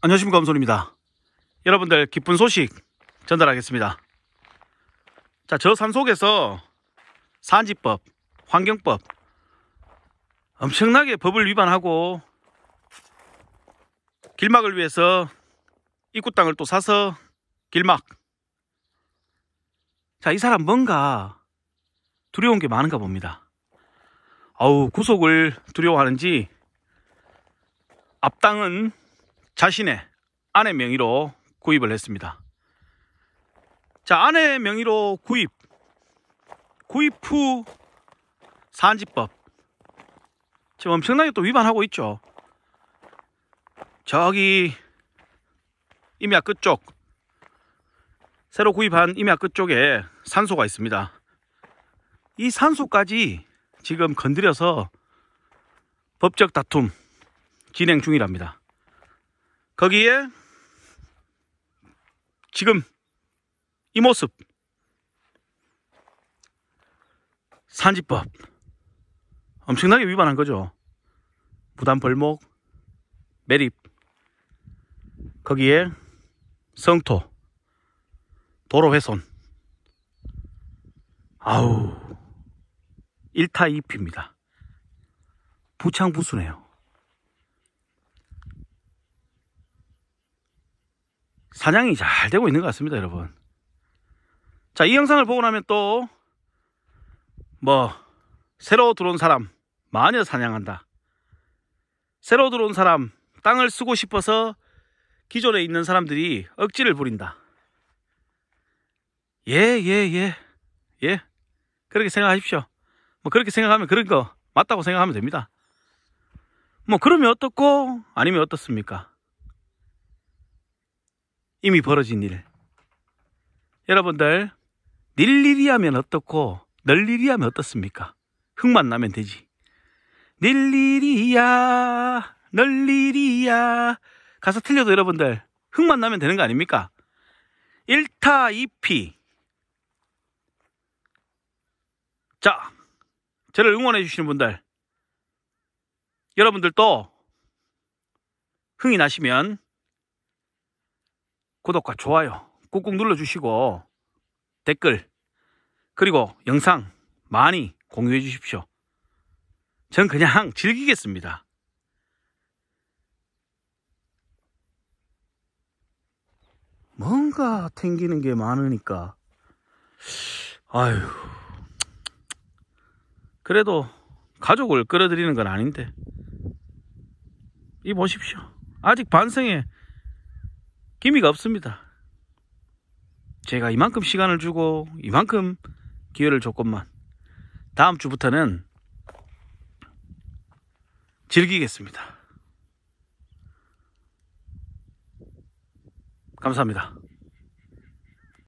안녕하십니까 음손입니다 여러분들 기쁜 소식 전달하겠습니다 자저산 속에서 산지법 환경법 엄청나게 법을 위반하고 길막을 위해서 입구 땅을 또 사서 길막 자이 사람 뭔가 두려운 게 많은가 봅니다 아우 구속을 두려워하는지 앞당은 자신의 아내 명의로 구입을 했습니다. 자, 아내 명의로 구입. 구입 후 산지법. 지금 엄청나게 또 위반하고 있죠. 저기 임야 끝쪽 새로 구입한 임야 끝쪽에 산소가 있습니다. 이 산소까지 지금 건드려서 법적 다툼 진행 중이랍니다. 거기에 지금 이 모습 산지법 엄청나게 위반한 거죠. 무단 벌목, 매립, 거기에 성토, 도로 훼손. 아우, 1타 2피입니다. 부창부수네요. 사냥이 잘 되고 있는 것 같습니다 여러분 자 이 영상을 보고 나면 또 뭐 새로 들어온 사람 마녀 사냥한다 새로 들어온 사람 땅을 쓰고 싶어서 기존에 있는 사람들이 억지를 부린다 예 예, 예, 예. 그렇게 생각하십시오 뭐 그렇게 생각하면 그런 거 맞다고 생각하면 됩니다 뭐 그러면 어떻고 아니면 어떻습니까 이미 벌어진 일. 여러분들, 닐일이 하면 어떻고, 널일이 하면 어떻습니까? 흙만 나면 되지. 닐일이야, 널일이야. 가사 틀려도 여러분들, 흙만 나면 되는 거 아닙니까? 1타 2피. 자, 저를 응원해주시는 분들, 여러분들도 흥이 나시면 구독과 좋아요 꾹꾹 눌러주시고 댓글 그리고 영상 많이 공유해 주십시오. 전 그냥 즐기겠습니다. 뭔가 탱기는 게 많으니까 아휴 그래도 가족을 끌어들이는 건 아닌데 이 보십시오 아직 반성에 기미가 없습니다. 제가 이만큼 시간을 주고 이만큼 기회를 줬건만 다음 주부터는 즐기겠습니다. 감사합니다.